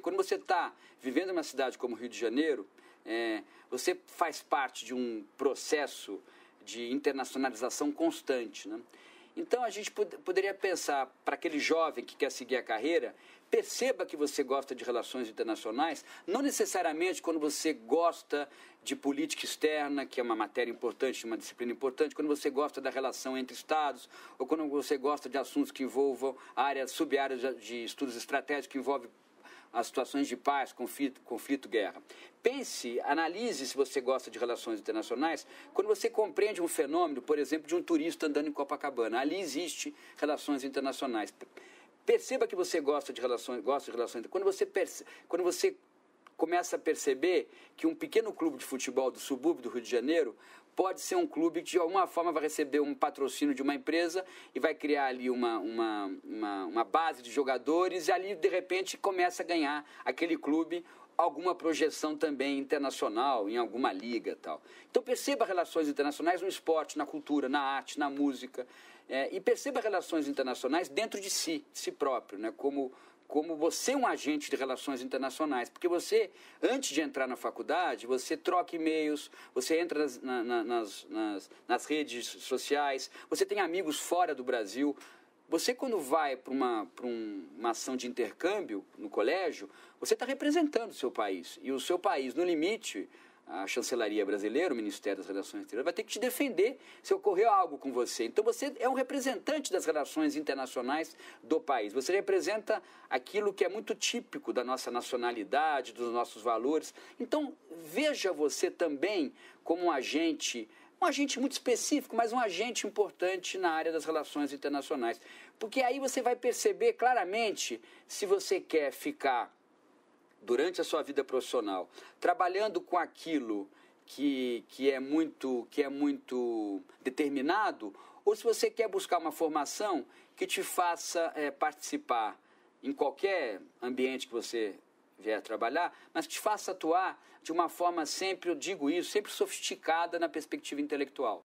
Quando você está vivendo uma cidade como Rio de Janeiro, é, você faz parte de um processo de internacionalização constante. Né? Então a gente pod poderia pensar para aquele jovem que quer seguir a carreira, perceba que você gosta de relações internacionais, não necessariamente quando você gosta de política externa, que é uma matéria importante, uma disciplina importante, quando você gosta da relação entre estados, ou quando você gosta de assuntos que envolvam áreas, sub-áreas de estudos estratégicos que envolvem as situações de paz, conflito, conflito, guerra. Pense, analise se você gosta de relações internacionais, quando você compreende um fenômeno, por exemplo, de um turista andando em Copacabana. Ali existe relações internacionais. Perceba que você gosta de relações, gosta de relações. Quando você perce, quando você começa a perceber que um pequeno clube de futebol do subúrbio do Rio de Janeiro pode ser um clube que de alguma forma vai receber um patrocínio de uma empresa e vai criar ali uma, uma, uma, uma base de jogadores e ali de repente começa a ganhar aquele clube alguma projeção também internacional, em alguma liga tal. Então perceba relações internacionais no esporte, na cultura, na arte, na música. É, e perceba relações internacionais dentro de si, de si próprio, né? como, como você é um agente de relações internacionais, porque você, antes de entrar na faculdade, você troca e-mails, você entra nas, na, nas, nas, nas redes sociais, você tem amigos fora do Brasil. Você, quando vai para uma, um, uma ação de intercâmbio no colégio, você está representando o seu país. E o seu país, no limite, a chancelaria brasileira, o Ministério das Relações Exteriores, vai ter que te defender se ocorreu algo com você. Então você é um representante das relações internacionais do país. Você representa aquilo que é muito típico da nossa nacionalidade, dos nossos valores. Então veja você também como um agente um agente muito específico, mas um agente importante na área das relações internacionais. Porque aí você vai perceber claramente se você quer ficar durante a sua vida profissional, trabalhando com aquilo que, que, é muito, que é muito determinado, ou se você quer buscar uma formação que te faça é, participar em qualquer ambiente que você vier trabalhar, mas que te faça atuar de uma forma sempre, eu digo isso, sempre sofisticada na perspectiva intelectual.